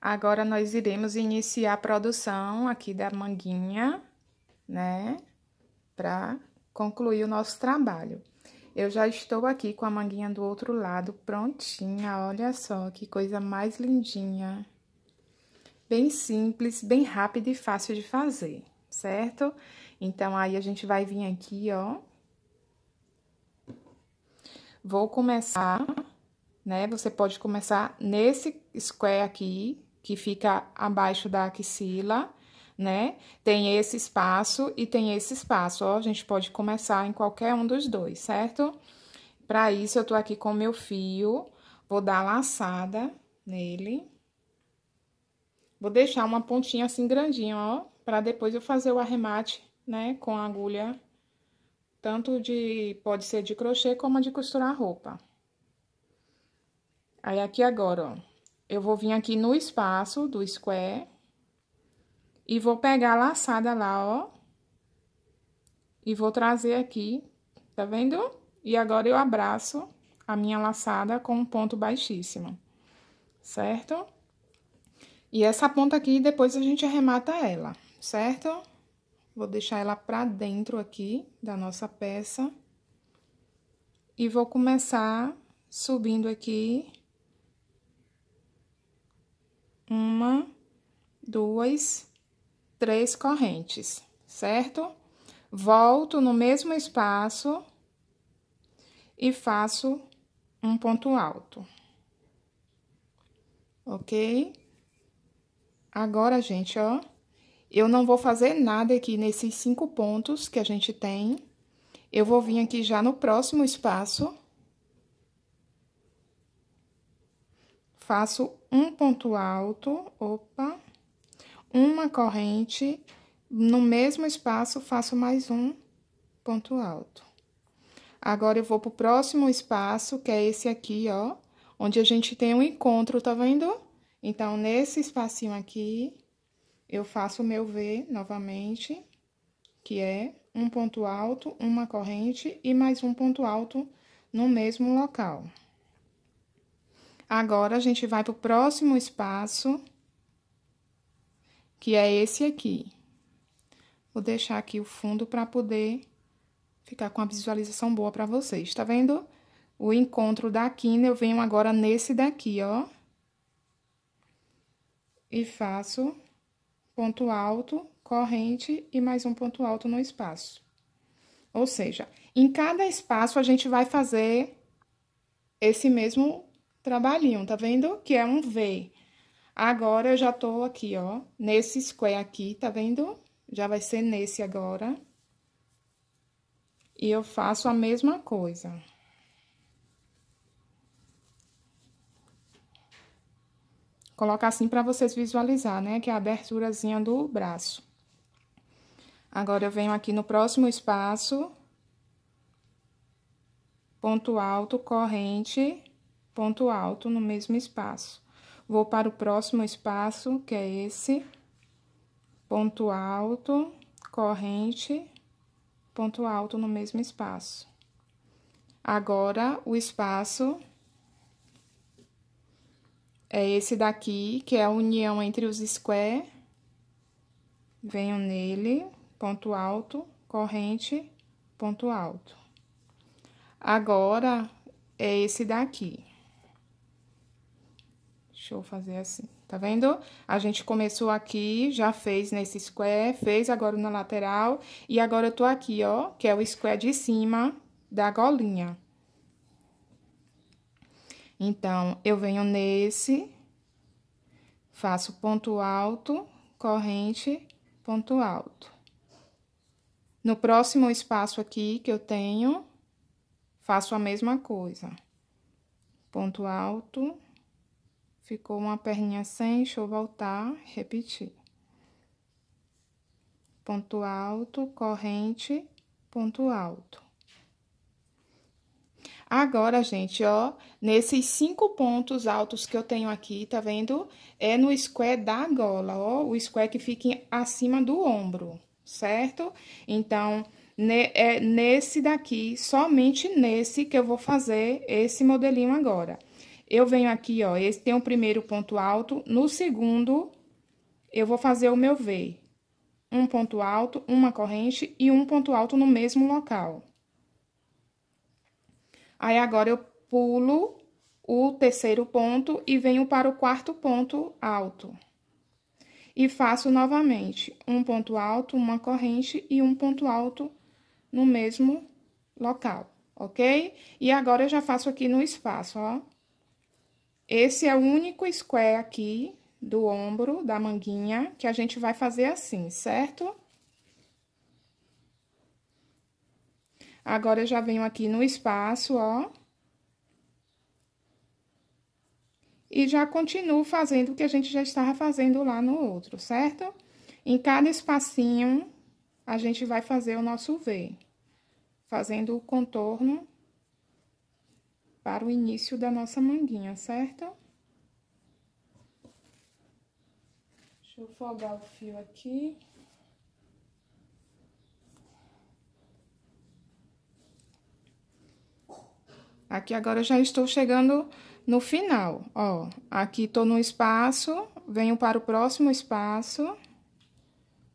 Agora, nós iremos iniciar a produção aqui da manguinha, né? Para concluir o nosso trabalho. Eu já estou aqui com a manguinha do outro lado prontinha, olha só que coisa mais lindinha. Bem simples, bem rápido e fácil de fazer, certo? Então, aí a gente vai vir aqui, ó. Vou começar, né? Você pode começar nesse square aqui, que fica abaixo da axila, né? Tem esse espaço e tem esse espaço, ó, a gente pode começar em qualquer um dos dois, certo? Para isso, eu tô aqui com meu fio, vou dar laçada nele. Vou deixar uma pontinha assim grandinha, ó, para depois eu fazer o arremate, né, com a agulha, tanto de, pode ser de crochê como de costurar roupa. Aí, aqui agora, ó, eu vou vir aqui no espaço do square e vou pegar a laçada lá, ó. E vou trazer aqui, tá vendo? E agora eu abraço a minha laçada com um ponto baixíssimo, certo? E essa ponta aqui, depois a gente arremata ela, certo? Vou deixar ela pra dentro aqui da nossa peça. E vou começar subindo aqui uma, duas, três correntes, certo? Volto no mesmo espaço e faço um ponto alto. Ok? Agora, gente, ó, eu não vou fazer nada aqui nesses cinco pontos que a gente tem. Eu vou vir aqui já no próximo espaço faço um ponto alto, opa, uma corrente, no mesmo espaço faço mais um ponto alto. Agora eu vou pro próximo espaço, que é esse aqui, ó, onde a gente tem um encontro, tá vendo? Então, nesse espacinho aqui, eu faço o meu V novamente, que é um ponto alto, uma corrente e mais um ponto alto no mesmo local. Agora, a gente vai para o próximo espaço, que é esse aqui. Vou deixar aqui o fundo para poder ficar com a visualização boa para vocês. Tá vendo? O encontro da quina, eu venho agora nesse daqui, ó. E faço ponto alto, corrente e mais um ponto alto no espaço. Ou seja, em cada espaço, a gente vai fazer esse mesmo trabalhinho, tá vendo? Que é um V. Agora, eu já tô aqui, ó, nesse square aqui, tá vendo? Já vai ser nesse agora. E eu faço a mesma coisa. Coloca assim pra vocês visualizar, né? Que é a aberturazinha do braço. Agora, eu venho aqui no próximo espaço. Ponto alto, corrente, ponto alto no mesmo espaço. Vou para o próximo espaço, que é esse, ponto alto, corrente, ponto alto no mesmo espaço. Agora, o espaço é esse daqui, que é a união entre os square. Venho nele, ponto alto, corrente, ponto alto. Agora, é esse daqui. Deixa eu fazer assim, tá vendo? A gente começou aqui, já fez nesse square, fez agora na lateral, e agora eu tô aqui, ó, que é o square de cima da golinha. Então, eu venho nesse, faço ponto alto, corrente, ponto alto. No próximo espaço aqui que eu tenho, faço a mesma coisa. Ponto alto Ficou uma perninha sem, deixa eu voltar, repetir. Ponto alto, corrente, ponto alto. Agora, gente, ó, nesses cinco pontos altos que eu tenho aqui, tá vendo? É no square da gola, ó, o square que fica acima do ombro, certo? Então, ne, é nesse daqui, somente nesse que eu vou fazer esse modelinho agora. Eu venho aqui, ó, esse tem o primeiro ponto alto, no segundo eu vou fazer o meu V. Um ponto alto, uma corrente e um ponto alto no mesmo local. Aí, agora, eu pulo o terceiro ponto e venho para o quarto ponto alto. E faço novamente um ponto alto, uma corrente e um ponto alto no mesmo local, ok? E agora, eu já faço aqui no espaço, ó. Esse é o único square aqui do ombro, da manguinha, que a gente vai fazer assim, certo? Agora, eu já venho aqui no espaço, ó. E já continuo fazendo o que a gente já estava fazendo lá no outro, certo? Em cada espacinho, a gente vai fazer o nosso V. Fazendo o contorno para o início da nossa manguinha, certo? Deixa eu folgar o fio aqui. Aqui agora eu já estou chegando no final, ó. Aqui tô no espaço, venho para o próximo espaço,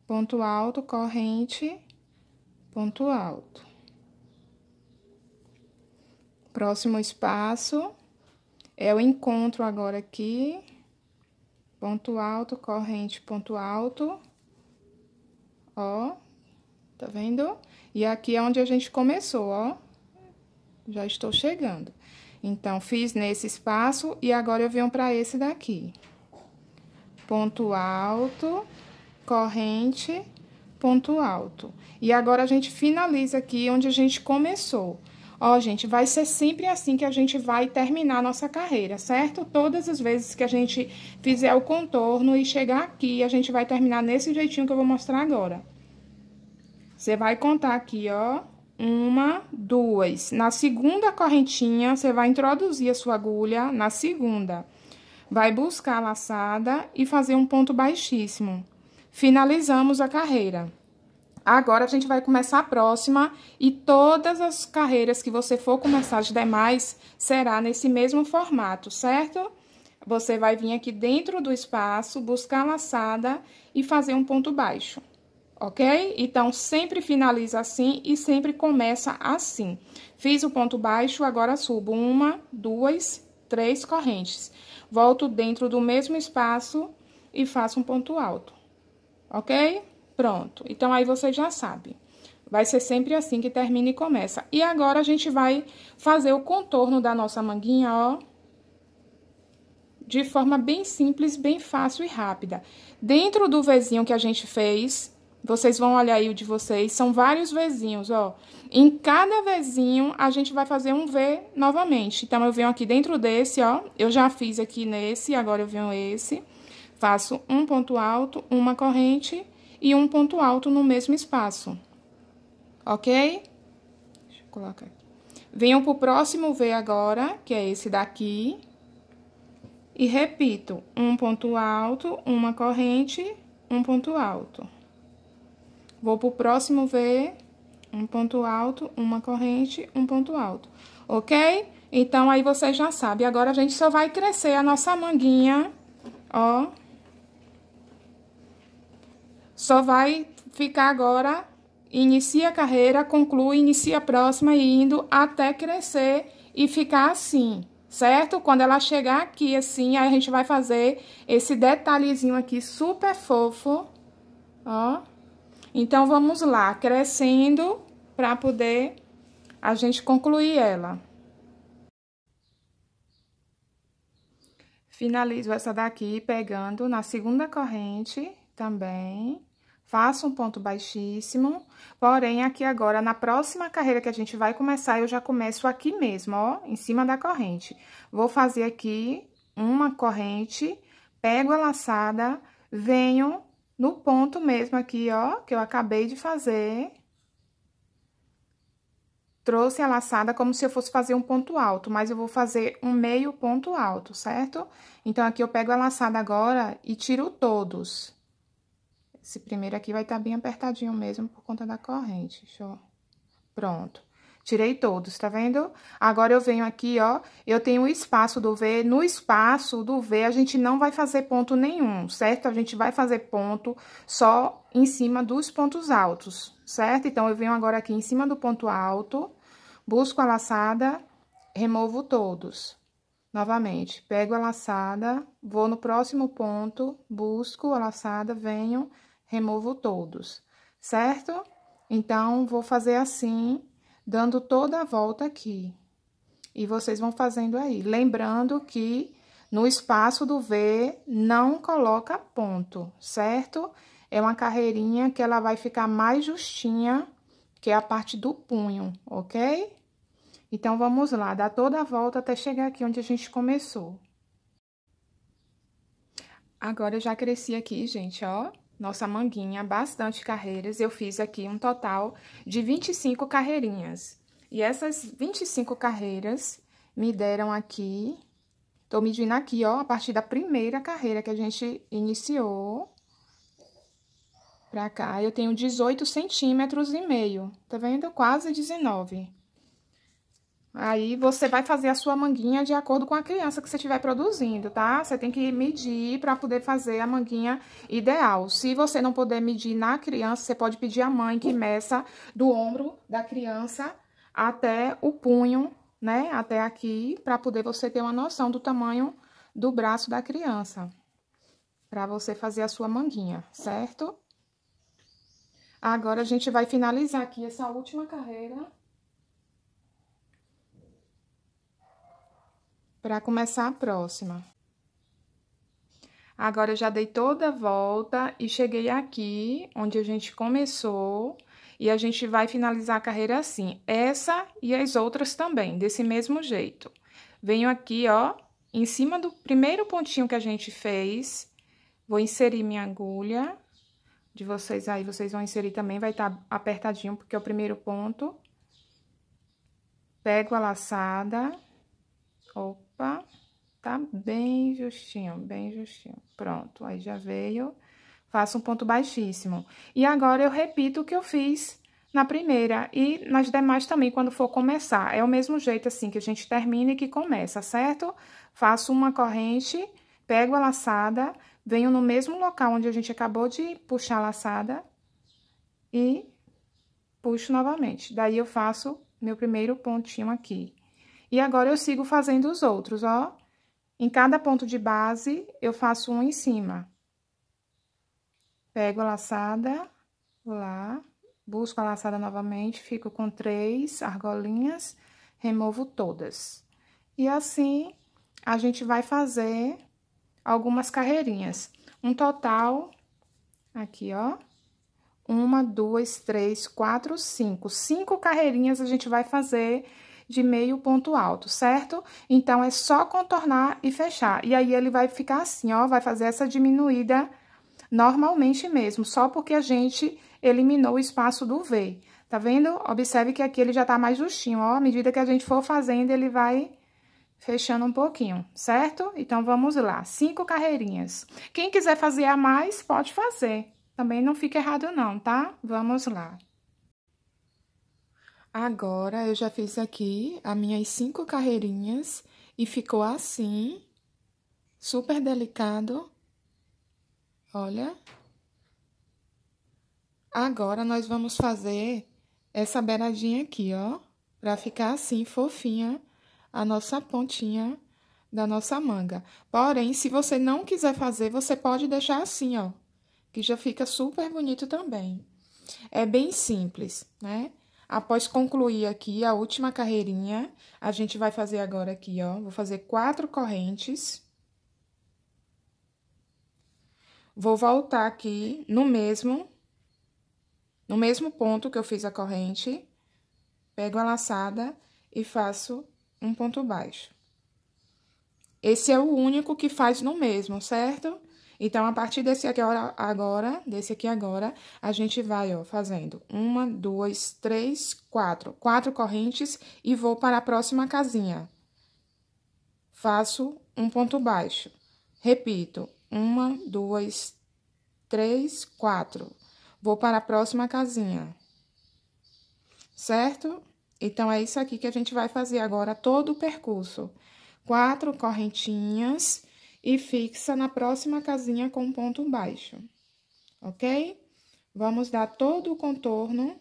ponto alto, corrente, ponto alto. Próximo espaço é o encontro agora aqui. Ponto alto, corrente, ponto alto. Ó, tá vendo? E aqui é onde a gente começou, ó. Já estou chegando. Então, fiz nesse espaço e agora eu venho para esse daqui. Ponto alto, corrente, ponto alto. E agora a gente finaliza aqui onde a gente começou. Ó, gente, vai ser sempre assim que a gente vai terminar a nossa carreira, certo? Todas as vezes que a gente fizer o contorno e chegar aqui, a gente vai terminar nesse jeitinho que eu vou mostrar agora. Você vai contar aqui, ó, uma, duas. Na segunda correntinha, você vai introduzir a sua agulha na segunda. Vai buscar a laçada e fazer um ponto baixíssimo. Finalizamos a carreira. Agora a gente vai começar a próxima e todas as carreiras que você for começar as demais será nesse mesmo formato, certo? Você vai vir aqui dentro do espaço, buscar a laçada e fazer um ponto baixo, ok? Então, sempre finaliza assim e sempre começa assim. Fiz o ponto baixo, agora subo uma, duas, três correntes. Volto dentro do mesmo espaço e faço um ponto alto, ok? Pronto. Então, aí você já sabe. Vai ser sempre assim que termina e começa. E agora, a gente vai fazer o contorno da nossa manguinha, ó. De forma bem simples, bem fácil e rápida. Dentro do vezinho que a gente fez, vocês vão olhar aí o de vocês, são vários vezinhos, ó. Em cada vezinho, a gente vai fazer um V novamente. Então, eu venho aqui dentro desse, ó. Eu já fiz aqui nesse, agora eu venho esse. Faço um ponto alto, uma corrente e um ponto alto no mesmo espaço. Ok? Deixa eu colocar aqui. Venham para o próximo V agora, que é esse daqui. E repito, um ponto alto, uma corrente, um ponto alto. Vou para o próximo V, um ponto alto, uma corrente, um ponto alto. Ok? Então, aí vocês já sabem. Agora, a gente só vai crescer a nossa manguinha, ó. Só vai ficar agora, inicia a carreira, conclui, inicia a próxima e indo até crescer e ficar assim, certo? Quando ela chegar aqui assim, aí a gente vai fazer esse detalhezinho aqui super fofo, ó. Então, vamos lá, crescendo para poder a gente concluir ela. Finalizo essa daqui pegando na segunda corrente também. Faço um ponto baixíssimo, porém, aqui agora, na próxima carreira que a gente vai começar, eu já começo aqui mesmo, ó, em cima da corrente. Vou fazer aqui uma corrente, pego a laçada, venho no ponto mesmo aqui, ó, que eu acabei de fazer. Trouxe a laçada como se eu fosse fazer um ponto alto, mas eu vou fazer um meio ponto alto, certo? Então, aqui eu pego a laçada agora e tiro todos. Esse primeiro aqui vai estar tá bem apertadinho mesmo por conta da corrente. Deixa eu... Pronto. Tirei todos, tá vendo? Agora, eu venho aqui, ó, eu tenho o espaço do V. No espaço do V, a gente não vai fazer ponto nenhum, certo? A gente vai fazer ponto só em cima dos pontos altos, certo? Então, eu venho agora aqui em cima do ponto alto, busco a laçada, removo todos. Novamente, pego a laçada, vou no próximo ponto, busco a laçada, venho removo todos, certo? Então, vou fazer assim, dando toda a volta aqui. E vocês vão fazendo aí. Lembrando que no espaço do V não coloca ponto, certo? É uma carreirinha que ela vai ficar mais justinha, que é a parte do punho, ok? Então, vamos lá, dá toda a volta até chegar aqui onde a gente começou. Agora, eu já cresci aqui, gente, ó nossa manguinha, bastante carreiras. Eu fiz aqui um total de 25 carreirinhas. E essas 25 carreiras me deram aqui, tô medindo aqui, ó, a partir da primeira carreira que a gente iniciou pra cá. Eu tenho 18 centímetros e meio, tá vendo? Quase 19 Aí você vai fazer a sua manguinha de acordo com a criança que você estiver produzindo, tá? Você tem que medir para poder fazer a manguinha ideal. Se você não puder medir na criança, você pode pedir à mãe que meça do ombro da criança até o punho, né? Até aqui, para poder você ter uma noção do tamanho do braço da criança. Para você fazer a sua manguinha, certo? Agora a gente vai finalizar aqui essa última carreira. para começar a próxima. Agora, eu já dei toda a volta e cheguei aqui, onde a gente começou, e a gente vai finalizar a carreira assim. Essa e as outras também, desse mesmo jeito. Venho aqui, ó, em cima do primeiro pontinho que a gente fez, vou inserir minha agulha. De vocês aí, vocês vão inserir também, vai estar tá apertadinho, porque é o primeiro ponto. Pego a laçada, ou Opa, tá bem justinho, bem justinho. Pronto, aí já veio. Faço um ponto baixíssimo. E agora, eu repito o que eu fiz na primeira e nas demais também, quando for começar. É o mesmo jeito, assim, que a gente termina e que começa, certo? Faço uma corrente, pego a laçada, venho no mesmo local onde a gente acabou de puxar a laçada e puxo novamente. Daí, eu faço meu primeiro pontinho aqui. E agora, eu sigo fazendo os outros, ó. Em cada ponto de base, eu faço um em cima. Pego a laçada, lá, busco a laçada novamente, fico com três argolinhas, removo todas. E assim, a gente vai fazer algumas carreirinhas. Um total, aqui, ó, uma, duas, três, quatro, cinco. Cinco carreirinhas a gente vai fazer de meio ponto alto, certo? Então, é só contornar e fechar. E aí, ele vai ficar assim, ó, vai fazer essa diminuída normalmente mesmo, só porque a gente eliminou o espaço do V. Tá vendo? Observe que aqui ele já tá mais justinho, ó, à medida que a gente for fazendo, ele vai fechando um pouquinho, certo? Então, vamos lá, cinco carreirinhas. Quem quiser fazer a mais, pode fazer. Também não fica errado não, tá? Vamos lá. Agora, eu já fiz aqui as minhas cinco carreirinhas e ficou assim, super delicado. Olha. Agora, nós vamos fazer essa beiradinha aqui, ó, pra ficar assim, fofinha, a nossa pontinha da nossa manga. Porém, se você não quiser fazer, você pode deixar assim, ó, que já fica super bonito também. É bem simples, né? Após concluir aqui a última carreirinha, a gente vai fazer agora aqui, ó, vou fazer quatro correntes. Vou voltar aqui no mesmo, no mesmo ponto que eu fiz a corrente, pego a laçada e faço um ponto baixo. Esse é o único que faz no mesmo, certo? Então, a partir desse aqui agora, desse aqui agora, a gente vai, ó, fazendo uma, duas, três, quatro. Quatro correntes e vou para a próxima casinha. Faço um ponto baixo. Repito, uma, duas, três, quatro. Vou para a próxima casinha. Certo? Então, é isso aqui que a gente vai fazer agora todo o percurso. Quatro correntinhas e fixa na próxima casinha com ponto baixo, ok? Vamos dar todo o contorno.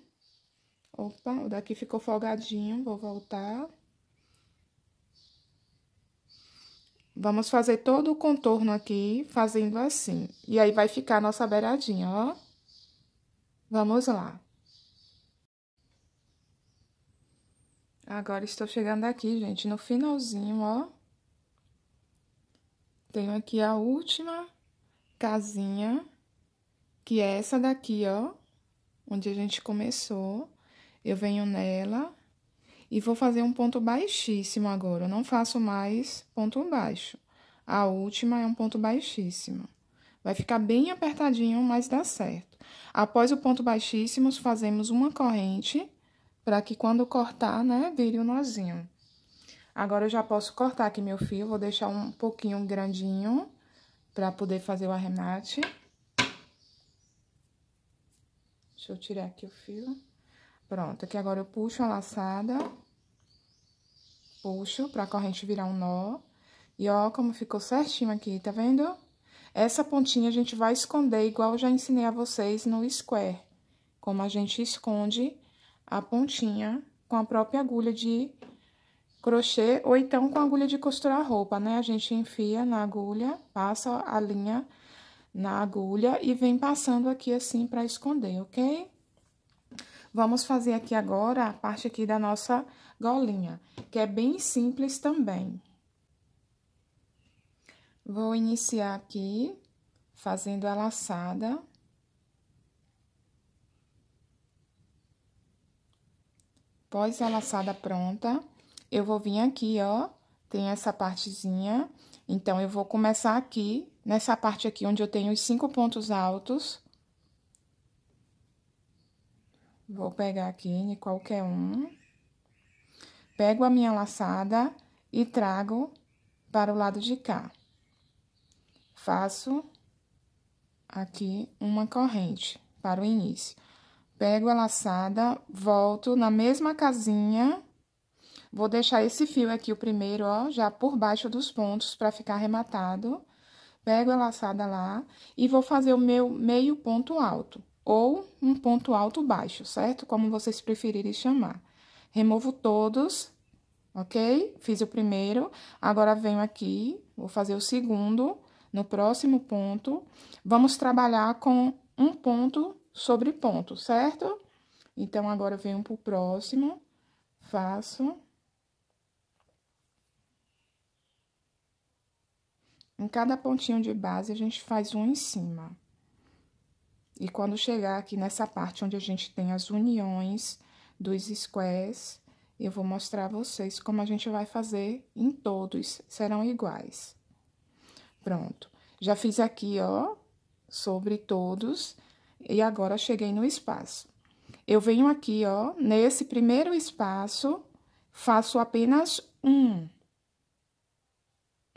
Opa, o daqui ficou folgadinho, vou voltar. Vamos fazer todo o contorno aqui, fazendo assim. E aí, vai ficar a nossa beiradinha, ó. Vamos lá. Agora, estou chegando aqui, gente, no finalzinho, ó. Tenho aqui a última casinha, que é essa daqui, ó, onde a gente começou. Eu venho nela e vou fazer um ponto baixíssimo agora. Eu não faço mais ponto baixo. A última é um ponto baixíssimo. Vai ficar bem apertadinho, mas dá certo. Após o ponto baixíssimo, fazemos uma corrente para que quando cortar, né, vire o um nozinho. Agora, eu já posso cortar aqui meu fio, vou deixar um pouquinho grandinho pra poder fazer o arremate. Deixa eu tirar aqui o fio. Pronto, aqui agora eu puxo a laçada, puxo pra corrente virar um nó. E ó como ficou certinho aqui, tá vendo? Essa pontinha a gente vai esconder igual eu já ensinei a vocês no square. Como a gente esconde a pontinha com a própria agulha de crochê ou então com agulha de costurar roupa, né? A gente enfia na agulha, passa a linha na agulha e vem passando aqui assim para esconder, ok? Vamos fazer aqui agora a parte aqui da nossa golinha, que é bem simples também. Vou iniciar aqui fazendo a laçada. Após a laçada pronta, eu vou vir aqui, ó, tem essa partezinha. Então, eu vou começar aqui, nessa parte aqui onde eu tenho os cinco pontos altos. Vou pegar aqui em qualquer um. Pego a minha laçada e trago para o lado de cá. Faço aqui uma corrente para o início. Pego a laçada, volto na mesma casinha Vou deixar esse fio aqui, o primeiro, ó, já por baixo dos pontos para ficar arrematado. Pego a laçada lá e vou fazer o meu meio ponto alto ou um ponto alto baixo, certo? Como vocês preferirem chamar. Removo todos, ok? Fiz o primeiro, agora venho aqui, vou fazer o segundo no próximo ponto. Vamos trabalhar com um ponto sobre ponto, certo? Então, agora eu venho pro próximo, faço Em cada pontinho de base, a gente faz um em cima. E quando chegar aqui nessa parte onde a gente tem as uniões dos squares, eu vou mostrar a vocês como a gente vai fazer em todos, serão iguais. Pronto. Já fiz aqui, ó, sobre todos, e agora cheguei no espaço. Eu venho aqui, ó, nesse primeiro espaço, faço apenas um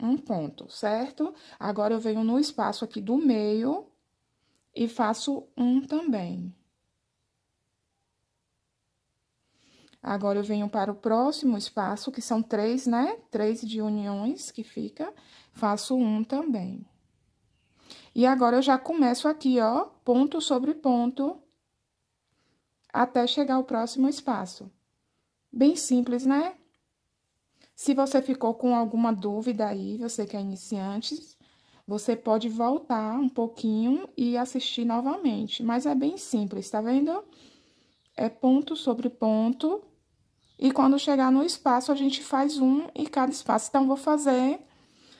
um ponto, certo? Agora, eu venho no espaço aqui do meio e faço um também. Agora, eu venho para o próximo espaço, que são três, né? Três de uniões que fica, faço um também. E agora, eu já começo aqui, ó, ponto sobre ponto, até chegar ao próximo espaço. Bem simples, né? Se você ficou com alguma dúvida aí, você que é iniciante, você pode voltar um pouquinho e assistir novamente. Mas é bem simples, tá vendo? É ponto sobre ponto. E quando chegar no espaço, a gente faz um em cada espaço. Então, vou fazer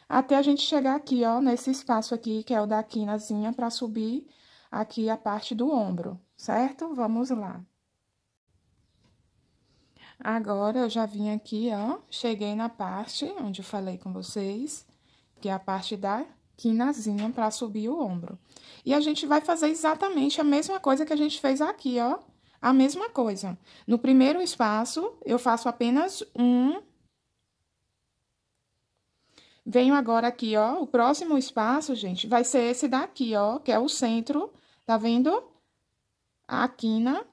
até a gente chegar aqui, ó, nesse espaço aqui, que é o da quinazinha, para subir aqui a parte do ombro, certo? Vamos lá. Agora, eu já vim aqui, ó, cheguei na parte onde eu falei com vocês, que é a parte da quinazinha para subir o ombro. E a gente vai fazer exatamente a mesma coisa que a gente fez aqui, ó. A mesma coisa. No primeiro espaço, eu faço apenas um. Venho agora aqui, ó, o próximo espaço, gente, vai ser esse daqui, ó, que é o centro, tá vendo? A quina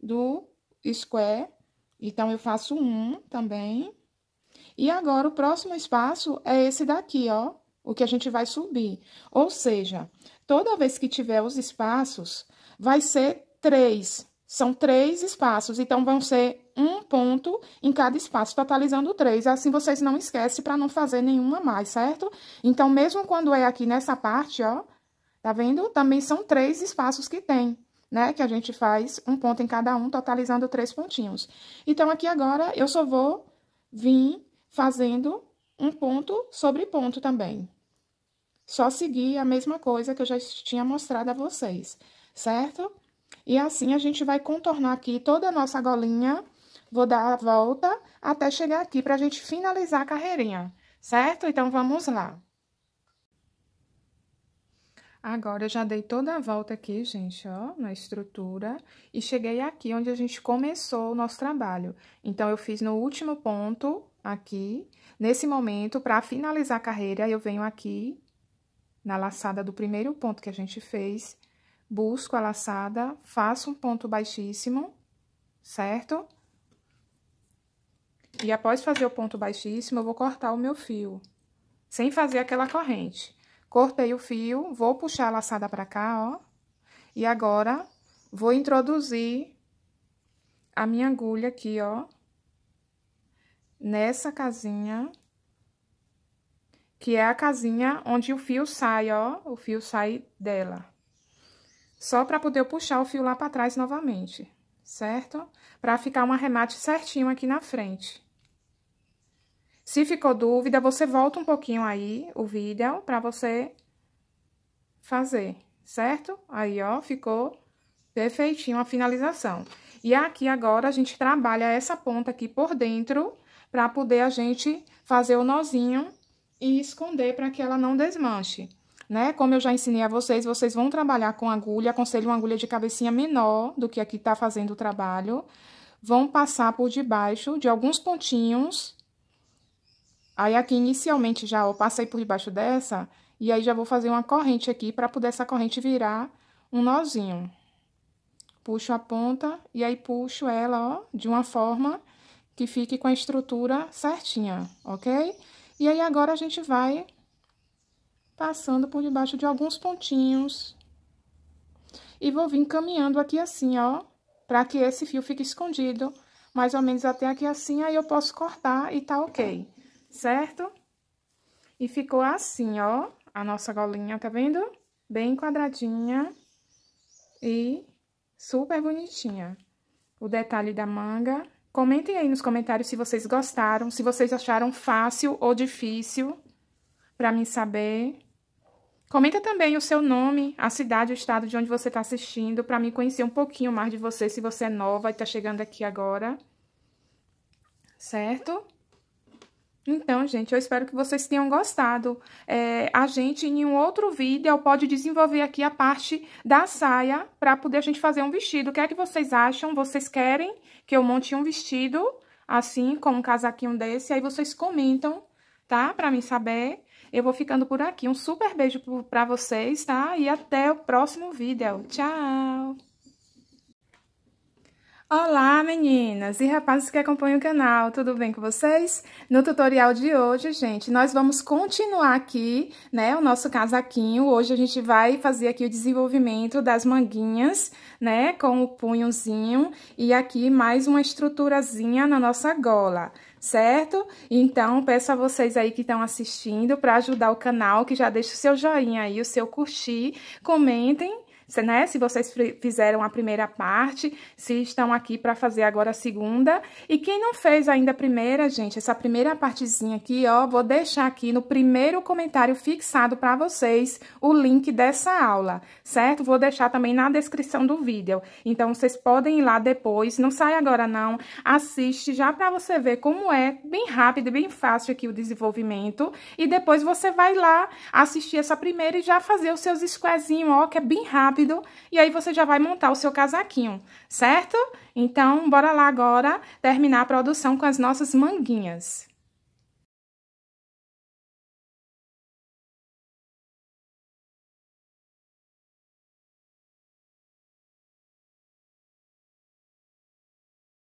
do square então, eu faço um também. E agora, o próximo espaço é esse daqui, ó, o que a gente vai subir. Ou seja, toda vez que tiver os espaços, vai ser três. São três espaços, então vão ser um ponto em cada espaço, totalizando três. Assim vocês não esquecem para não fazer nenhuma mais, certo? Então, mesmo quando é aqui nessa parte, ó, tá vendo? Também são três espaços que tem né? Que a gente faz um ponto em cada um, totalizando três pontinhos. Então, aqui agora, eu só vou vir fazendo um ponto sobre ponto também. Só seguir a mesma coisa que eu já tinha mostrado a vocês, certo? E assim, a gente vai contornar aqui toda a nossa golinha, vou dar a volta até chegar aqui para a gente finalizar a carreirinha, certo? Então, vamos lá. Agora, eu já dei toda a volta aqui, gente, ó, na estrutura, e cheguei aqui onde a gente começou o nosso trabalho. Então, eu fiz no último ponto, aqui, nesse momento, para finalizar a carreira, eu venho aqui na laçada do primeiro ponto que a gente fez, busco a laçada, faço um ponto baixíssimo, certo? E após fazer o ponto baixíssimo, eu vou cortar o meu fio, sem fazer aquela corrente. Cortei o fio, vou puxar a laçada pra cá, ó. E agora, vou introduzir a minha agulha aqui, ó. Nessa casinha, que é a casinha onde o fio sai, ó. O fio sai dela. Só pra poder puxar o fio lá pra trás novamente, certo? Pra ficar um arremate certinho aqui na frente. Se ficou dúvida, você volta um pouquinho aí o vídeo para você fazer, certo? Aí, ó, ficou perfeitinho a finalização. E aqui agora a gente trabalha essa ponta aqui por dentro para poder a gente fazer o nozinho e esconder para que ela não desmanche, né? Como eu já ensinei a vocês, vocês vão trabalhar com agulha, aconselho uma agulha de cabecinha menor do que aqui tá fazendo o trabalho. Vão passar por debaixo de alguns pontinhos Aí, aqui, inicialmente, já eu passei por debaixo dessa, e aí já vou fazer uma corrente aqui para poder essa corrente virar um nozinho. Puxo a ponta e aí puxo ela, ó, de uma forma que fique com a estrutura certinha, ok? E aí, agora, a gente vai passando por debaixo de alguns pontinhos. E vou vir caminhando aqui assim, ó, para que esse fio fique escondido, mais ou menos até aqui assim, aí eu posso cortar e tá ok certo? E ficou assim, ó, a nossa golinha, tá vendo? Bem quadradinha e super bonitinha. O detalhe da manga. Comentem aí nos comentários se vocês gostaram, se vocês acharam fácil ou difícil, pra mim saber. Comenta também o seu nome, a cidade, o estado de onde você está assistindo, pra mim conhecer um pouquinho mais de você, se você é nova e tá chegando aqui agora. Certo? Então, gente, eu espero que vocês tenham gostado. É, a gente, em um outro vídeo, pode desenvolver aqui a parte da saia para poder a gente fazer um vestido. O que é que vocês acham? Vocês querem que eu monte um vestido assim, com um casaquinho desse? Aí vocês comentam, tá? Para mim saber. Eu vou ficando por aqui. Um super beijo para vocês, tá? E até o próximo vídeo. Tchau! Olá meninas e rapazes que acompanham o canal, tudo bem com vocês? No tutorial de hoje, gente, nós vamos continuar aqui, né, o nosso casaquinho. Hoje a gente vai fazer aqui o desenvolvimento das manguinhas, né, com o punhozinho e aqui mais uma estruturazinha na nossa gola certo? Então, peço a vocês aí que estão assistindo para ajudar o canal, que já deixe o seu joinha aí, o seu curtir, comentem né? Se vocês fizeram a primeira parte, se estão aqui para fazer agora a segunda. E quem não fez ainda a primeira, gente, essa primeira partezinha aqui, ó, vou deixar aqui no primeiro comentário fixado para vocês o link dessa aula, certo? Vou deixar também na descrição do vídeo. Então, vocês podem ir lá depois, não sai agora não, assiste já para você ver como é bem rápido e bem fácil aqui o desenvolvimento. E depois você vai lá assistir essa primeira e já fazer os seus squarezinhos, ó, que é bem rápido rápido e aí você já vai montar o seu casaquinho, certo? Então, bora lá agora terminar a produção com as nossas manguinhas.